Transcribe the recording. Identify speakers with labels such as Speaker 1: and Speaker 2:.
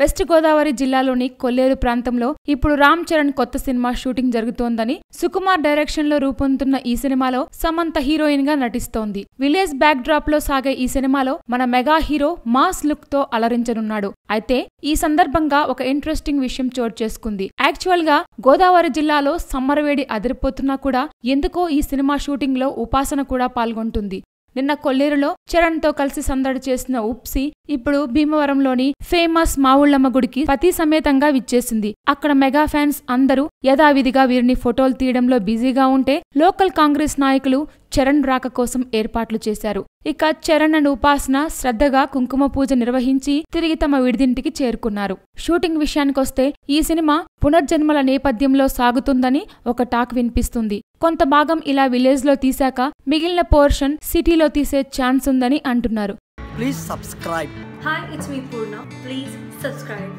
Speaker 1: west Godavari జిల్లాలోని కొల్లేరు ప్రాంతంలో ఇప్పుడు రామ్ చరణ్ కొత్త సినిమా షూటింగ్ జరుగుతోందని సుకుమార్ డైరెక్షన్ లో రూపొందుతున్న ఈ సినిమాలో సమంత హీరోయిన్ గా నటిస్తోంది విలేజ్ బ్యాక్ డ్రాప్ లో సాగే ఈ సినిమాలో మన మెగా హీరో మాస్ లుక్ తో అలరించనున్నాడు అయితే ఈ సందర్భంగా ఒక ఇంట్రెస్టింగ్ విషయం చోటు చేసుకుంది యాక్చువల్ గా గోదావరి జిల్లాలో సమ్మర్ వేడి అదిరిపోతున్నా కూడా ఎందుకో ఈ సినిమా షూటింగ్ లో ఉపాసన కూడా పాల్గొంటుంది నిన్న కొల్లేరులో చరణ్తో కలిసి సందడి చేసిన ఉప్సి ఇప్పుడు భీమవరంలోని ఫేమస్ మావుళ్ళమ్మ గుడికి పతి సమేతంగా విచ్చేసింది అక్కడ మెగా ఫ్యాన్స్ అందరూ యథావిధిగా వీరిని ఫోటోలు తీయడంలో బిజీగా ఉంటే లోకల్ కాంగ్రెస్ నాయకులు చరణ్ రాక కోసం ఏర్పాట్లు చేశారు ఇక చరణ్ ఉపాసన శ్రద్ధగా కుంకుమ పూజ నిర్వహించి తిరిగి తమ విడిదింటికి చేరుకున్నారు షూటింగ్ విషయానికొస్తే ఈ సినిమా పునర్జన్మల నేపథ్యంలో సాగుతుందని ఒక టాక్ వినిపిస్తుంది కొంత భాగం ఇలా విలేజ్ లో తీశాక మిగిలిన పోర్షన్ సిటీలో తీసే ఛాన్స్ ఉందని అంటున్నారు